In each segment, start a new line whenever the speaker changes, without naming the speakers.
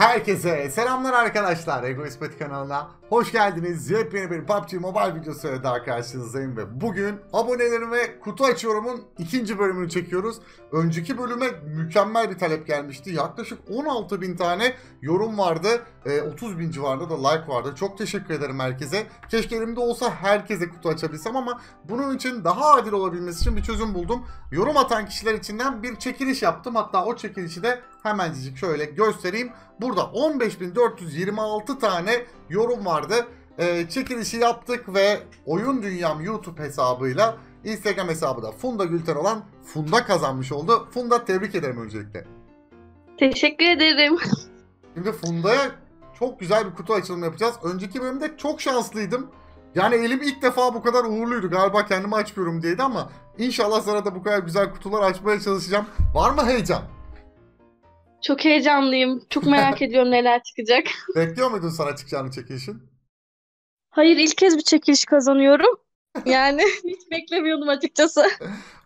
Herkese selamlar arkadaşlar. Egoist Pati kanalına hoş geldiniz. Yepyeni bir PUBG Mobile videosuyla daha karşınızdayım ve bugün abonelerime kutu açıyorumun ikinci bölümünü çekiyoruz. Önceki bölüme mükemmel bir talep gelmişti. Yaklaşık 16 bin tane yorum vardı. 30 ee, bin civarında da like vardı. Çok teşekkür ederim herkese. Keşke elimde olsa herkese kutu açabilsem ama bunun için daha adil olabilmesi için bir çözüm buldum. Yorum atan kişiler içinden bir çekiliş yaptım. Hatta o çekilişi de Hemencik şöyle göstereyim. Burada 15.426 tane yorum vardı. Ee, çekilişi yaptık ve Oyun Dünyam YouTube hesabıyla Instagram hesabı da Funda Gülter olan Funda kazanmış oldu. Funda tebrik ederim öncelikle.
Teşekkür ederim.
Şimdi Funda'ya çok güzel bir kutu açılımı yapacağız. Önceki bölümde çok şanslıydım. Yani elim ilk defa bu kadar uğurluydu. Galiba kendimi açmıyorum diyeydi ama inşallah sana da bu kadar güzel kutular açmaya çalışacağım. Var mı heyecan?
Çok heyecanlıyım. Çok merak ediyorum neler çıkacak.
Bekliyor muydun sana çıkacağını çekilişin?
Hayır ilk kez bir çekiliş kazanıyorum. Yani hiç beklemiyordum açıkçası.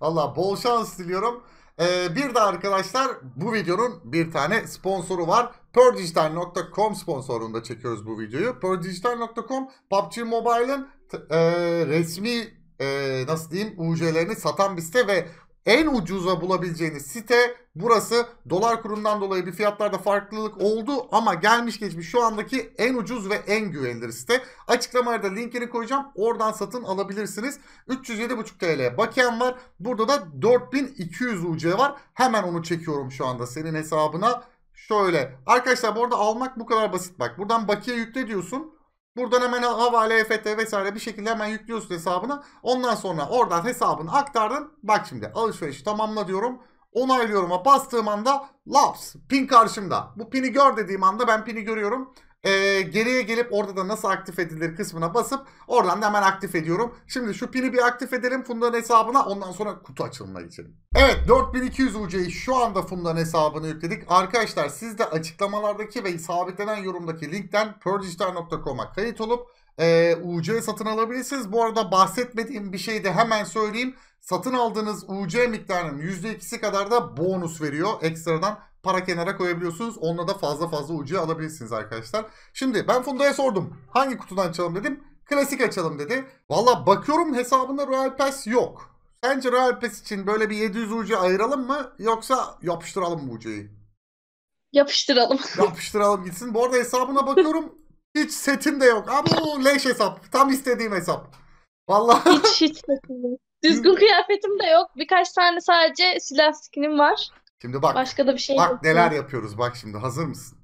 Allah bol şans diliyorum. Ee, bir de arkadaşlar bu videonun bir tane sponsoru var. Purdigital.com sponsorunda çekiyoruz bu videoyu. Purdigital.com PUBG Mobile'ın e, resmi e, nasıl diyeyim UC'lerini satan bir site ve en ucuza bulabileceğiniz site burası. Dolar kurundan dolayı bir fiyatlarda farklılık oldu ama gelmiş geçmiş şu andaki en ucuz ve en güvenilir site. Açıklamaya da linkini koyacağım. Oradan satın alabilirsiniz. 307,5 TL bakiyen var. Burada da 4200 UC var. Hemen onu çekiyorum şu anda senin hesabına. Şöyle. Arkadaşlar bu arada almak bu kadar basit bak. Buradan bakiye yükle diyorsun. Buradan hemen havale, EFT vesaire bir şekilde hemen yüklüyorsun hesabına. Ondan sonra oradan hesabını aktardın. Bak şimdi alışverişi tamamla diyorum. Onaylıyorum. Bastığım anda laps pin karşımda. Bu pini gör dediğim anda ben pini görüyorum. E, geriye gelip orada da nasıl aktif edilir kısmına basıp oradan da hemen aktif ediyorum. Şimdi şu pili bir aktif edelim Funda'nın hesabına ondan sonra kutu açılımına geçelim. Evet 4200 UC'yi şu anda Funda'nın hesabına yükledik. Arkadaşlar siz de açıklamalardaki ve sabitlenen yorumdaki linkten purdigital.com'a kayıt olup e, UC satın alabilirsiniz. Bu arada bahsetmediğim bir şey de hemen söyleyeyim. Satın aldığınız UC miktarının %2'si kadar da bonus veriyor ekstradan para kenara koyabiliyorsunuz. Onunla da fazla fazla ucu alabilirsiniz arkadaşlar. Şimdi ben Funda'ya sordum. Hangi kutudan açalım dedim. Klasik açalım dedi. Valla bakıyorum hesabında Royal Pass yok. Sence Royal Pass için böyle bir 700 ucu ayıralım mı yoksa yapıştıralım mı ucuyu?
Yapıştıralım.
yapıştıralım gitsin. Bu arada hesabına bakıyorum hiç setim de yok. Ama bu leş hesap. Tam istediğim hesap.
Vallahi hiç hiç Düzgün kıyafetim de yok. Birkaç tane sadece silah skinim var. Şimdi bak. Başka da bir şey Bak yok. neler
yapıyoruz bak şimdi. Hazır mısın?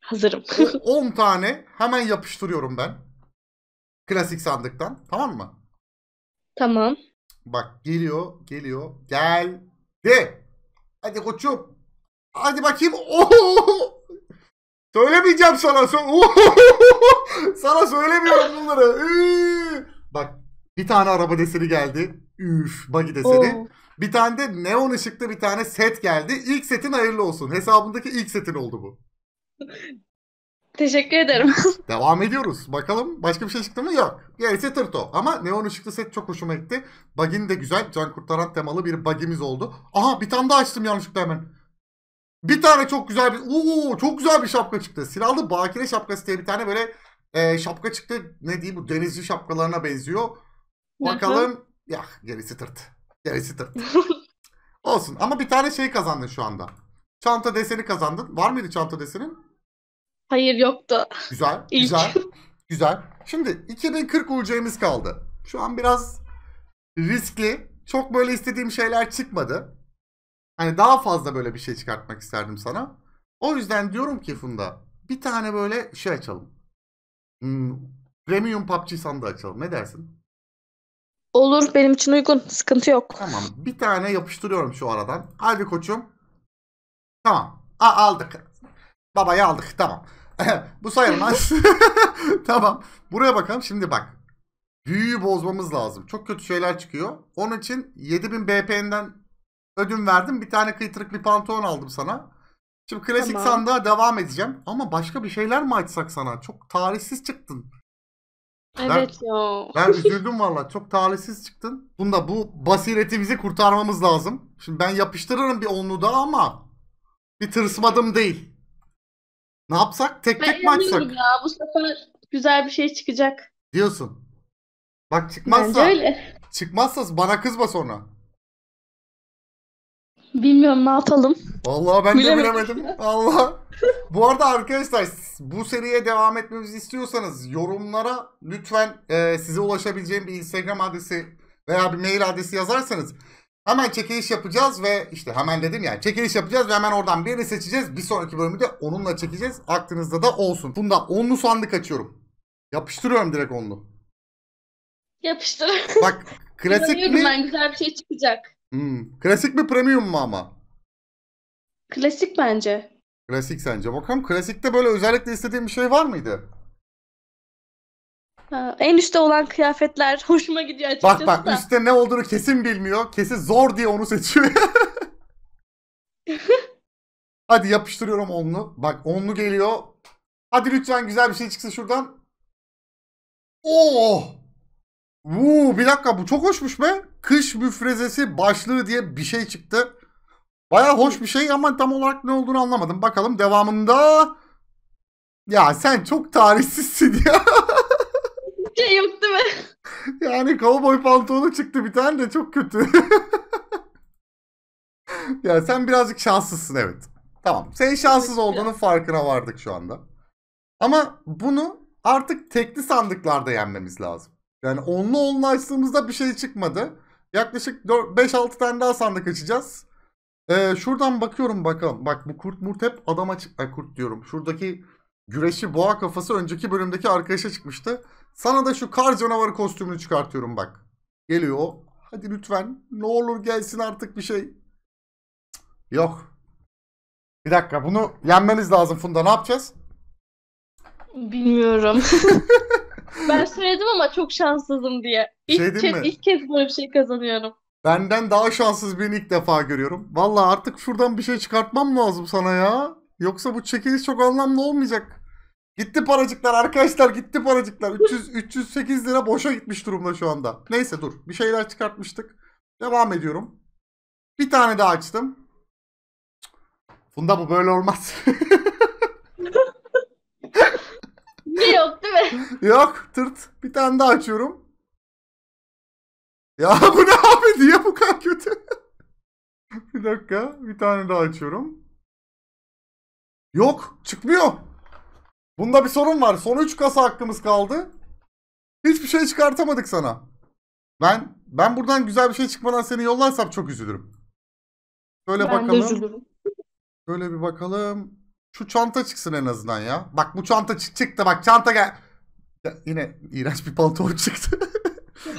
Hazırım. 10 tane hemen yapıştırıyorum ben. Klasik sandıktan. Tamam mı? Tamam. Bak geliyor, geliyor. gel, de, Hadi koçum. Hadi bakayım. Oo! Söylemeyeceğim sana. sana söylemiyorum bunları. Üü! Bak bir tane araba deseni geldi. Üf, bagi deseni. Oo. Bir tane de neon ışıklı bir tane set geldi. İlk setin hayırlı olsun. Hesabındaki ilk setin oldu bu.
Teşekkür ederim.
Devam ediyoruz. Bakalım başka bir şey çıktı mı? Yok. Gerisi tırto. Ama neon ışıklı set çok hoşuma gitti. Bug'in de güzel. Can kurtaran temalı bir bug'imiz oldu. Aha bir tane daha açtım yanlışlıkla hemen. Bir tane çok güzel bir... Uuu çok güzel bir şapka çıktı. Silahlı bakire şapkası diye bir tane böyle e, şapka çıktı. Ne diyeyim bu denizci şapkalarına benziyor. Bakalım. ya gerisi tırt. Gerisi tırt. Olsun ama bir tane şey kazandın şu anda. Çanta deseni kazandın. Var mıydı çanta desenin? Hayır yoktu. Güzel. İlk. Güzel. Güzel. Şimdi 2040 UC'miz kaldı. Şu an biraz riskli. Çok böyle istediğim şeyler çıkmadı. Hani daha fazla böyle bir şey çıkartmak isterdim sana. O yüzden diyorum ki Funda bir tane böyle şey açalım. Hmm, Premium PUBG sandığı açalım. Ne dersin?
Olur benim için uygun. Sıkıntı yok. Tamam. Bir tane
yapıştırıyorum şu aradan. Hadi koçum. Tamam. A aldık. Babayı aldık. Tamam. Bu sayılmaz. tamam. Buraya bakalım. Şimdi bak. Büyüyü bozmamız lazım. Çok kötü şeyler çıkıyor. Onun için 7000 BP'nden ödün verdim. Bir tane kıytırık bir pantolon aldım sana. Şimdi klasik tamam. sandığa devam edeceğim. Ama başka bir şeyler mi açsak sana? Çok tarihsiz çıktın. Evet
ben, ya. Ben
üzüldüm valla. Çok talihsiz çıktın. Bunda bu basiretimizi kurtarmamız lazım. Şimdi ben yapıştırırım bir onlu daha ama bir tırsmadım değil. Ne yapsak? Tek ben tek mi açsak? ya
bu sefer güzel bir şey çıkacak.
Diyorsun. Bak çıkmazsa. Bence öyle. Çıkmazsa bana kızma sonra.
Bilmiyorum ne yapalım.
Vallahi ben de Bilemedim.
Allah. Bu
arada arkadaşlar bu seriye devam etmemizi istiyorsanız yorumlara lütfen e, size ulaşabileceğim bir Instagram adresi veya bir mail adresi yazarsanız hemen çekiliş yapacağız ve işte hemen dedim ya çekiliş yapacağız ve hemen oradan birini seçeceğiz. Bir sonraki bölümü de onunla çekeceğiz. Aklınızda da olsun. Bunda onlu sandık açıyorum. Yapıştırıyorum direkt onlu.
Yapıştır. Bak klasik mi? ben güzel bir şey çıkacak.
Hmm. Klasik mi premium mu ama?
Klasik bence.
Klasik sence. Bakalım klasikte böyle özellikle istediğim bir şey var mıydı?
Ha, en üstte olan kıyafetler hoşuma gidiyor açıkçası Bak bak da.
üstte ne olduğunu kesin bilmiyor. Kesin zor diye onu seçiyor. Hadi yapıştırıyorum onlu. Bak onlu geliyor. Hadi lütfen güzel bir şey çıksın şuradan. Oh! Oo! Vuu, bir dakika bu çok hoşmuş be. Kış müfrezesi başlığı diye bir şey çıktı. Baya hoş bir şey ama tam olarak ne olduğunu anlamadım. Bakalım devamında... Ya sen çok tarihsizsin ya.
Bir şey yok değil
mi? Yani cowboy pantolonu çıktı bir tane de çok kötü. ya sen birazcık şanslısın evet. Tamam. Sen şanssız olduğunun farkına vardık şu anda. Ama bunu artık tekli sandıklarda yenmemiz lazım. Yani onlu açtığımızda bir şey çıkmadı. Yaklaşık 5-6 tane daha sandık açacağız. Ee, şuradan bakıyorum bakalım. Bak bu kurt murt hep adama çık... kurt diyorum. Şuradaki güreşi boğa kafası önceki bölümdeki arkadaşa çıkmıştı. Sana da şu kar canavarı kostümünü çıkartıyorum bak. Geliyor Hadi lütfen. Ne olur gelsin artık bir şey. yok. Bir dakika bunu yenmeniz lazım Funda. Ne yapacağız?
Bilmiyorum. ben söyledim ama çok şanssızım diye. İlk, şey kez, mi? ilk kez böyle bir şey kazanıyorum.
Benden daha şanssız birini ilk defa görüyorum. Valla artık şuradan bir şey çıkartmam lazım sana ya. Yoksa bu çekiliş çok anlamlı olmayacak. Gitti paracıklar arkadaşlar gitti paracıklar. 300 308 lira boşa gitmiş durumda şu anda. Neyse dur. Bir şeyler çıkartmıştık. Devam ediyorum. Bir tane daha açtım. Funda bu böyle olmaz.
yok değil mi?
Yok tırt. Bir tane daha açıyorum.
Ya bu ne abi?
Niye bu kadar kötü? bir dakika. Bir tane daha açıyorum. Yok. Çıkmıyor. Bunda bir sorun var. Son 3 kasa hakkımız kaldı. Hiçbir şey çıkartamadık sana. Ben ben buradan güzel bir şey çıkmadan seni yollarsam çok üzülürüm. Şöyle ben bakalım. De Şöyle bir bakalım. Şu çanta çıksın en azından ya. Bak bu çanta çık çıktı. Bak çanta gel. Ya, yine iğrenç bir palto çıktı.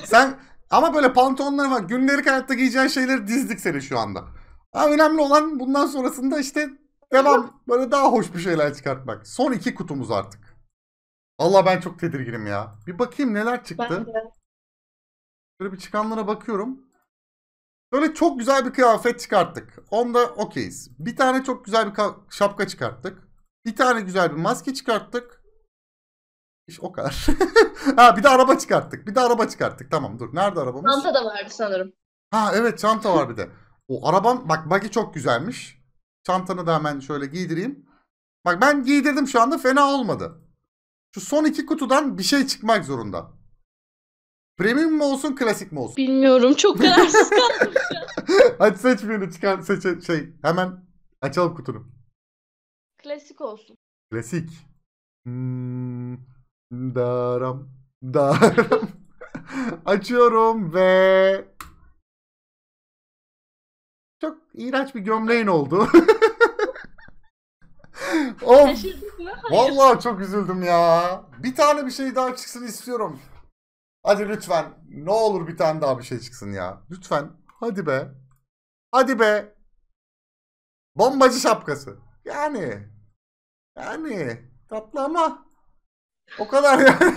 Sen ama böyle pantolonlar falan günlük hayatta giyeceğin şeyleri dizdik seni şu anda. Ama önemli olan bundan sonrasında işte devam böyle daha hoş bir şeyler çıkartmak. Son iki kutumuz artık. Allah ben çok tedirginim ya. Bir bakayım neler çıktı. Ben Böyle bir çıkanlara bakıyorum. Böyle çok güzel bir kıyafet çıkarttık. Onda okeyiz. Bir tane çok güzel bir şapka çıkarttık. Bir tane güzel bir maske çıkarttık. İş o kadar. ha bir de araba çıkarttık. Bir de araba çıkarttık. Tamam dur. Nerede arabamız?
Çanta da vardı sanırım.
Ha evet çanta var bir de. O arabam bak bagi çok güzelmiş. Çantanı da hemen şöyle giydireyim. Bak ben giydirdim şu anda fena olmadı. Şu son iki kutudan bir şey çıkmak zorunda. Premium mu olsun klasik mi olsun? Bilmiyorum çok kararsız kaldım. Hadi seç birini çıkar seç şey hemen açalım kutunu.
Klasik olsun.
Klasik. Hmm, Daram. Daram. Açıyorum ve... Çok iğrenç bir gömleğin oldu. of. Vallahi çok üzüldüm ya. Bir tane bir şey daha çıksın istiyorum. Hadi lütfen. Ne olur bir tane daha bir şey çıksın ya. Lütfen. Hadi be. Hadi be. Bombacı şapkası. Yani. Yani. Tatlı ama. O kadar yani.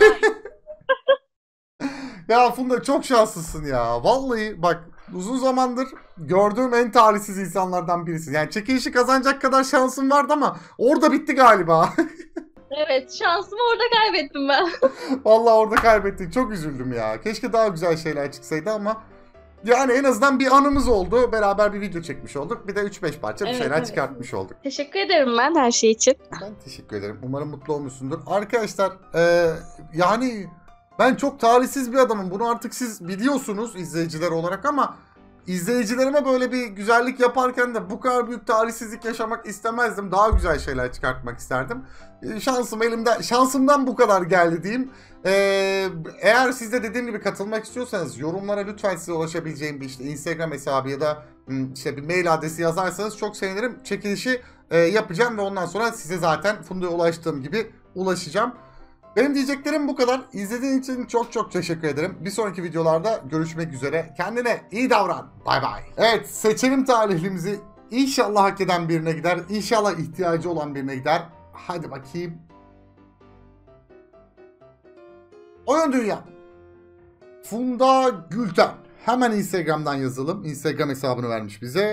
ya Funda çok şanslısın ya. Vallahi bak uzun zamandır gördüğüm en talihsiz insanlardan birisin. Yani çekilişi kazanacak kadar şansın vardı ama orada bitti galiba.
evet şansımı orada kaybettim ben.
Vallahi orada kaybettin. Çok üzüldüm ya. Keşke daha güzel şeyler çıksaydı ama yani en azından bir anımız oldu. Beraber bir video çekmiş olduk. Bir de 3-5 parça bir evet, şeyler evet. çıkartmış olduk.
Teşekkür ederim ben her şey için. Ben
teşekkür ederim. Umarım mutlu olmuşsundur. Arkadaşlar e, yani ben çok talihsiz bir adamım. Bunu artık siz biliyorsunuz izleyiciler olarak ama izleyicilerime böyle bir güzellik yaparken de bu kadar büyük tarihsizlik yaşamak istemezdim. Daha güzel şeyler çıkartmak isterdim. E, şansım elimde, şansımdan bu kadar geldi diyeyim. Ee, eğer siz de dediğim gibi katılmak istiyorsanız yorumlara lütfen size ulaşabileceğim bir işte Instagram hesabı ya da işte bir mail adresi yazarsanız çok sevinirim. Çekilişi e, yapacağım ve ondan sonra size zaten Funda'ya ulaştığım gibi ulaşacağım. Benim diyeceklerim bu kadar. İzlediğin için çok çok teşekkür ederim. Bir sonraki videolarda görüşmek üzere. Kendine iyi davran. Bay bay. Evet seçelim talihlimizi. İnşallah hak eden birine gider. İnşallah ihtiyacı olan birine gider. Hadi bakayım. Oyun Dünya.
Funda Gülten. Hemen Instagram'dan yazalım. Instagram hesabını vermiş bize.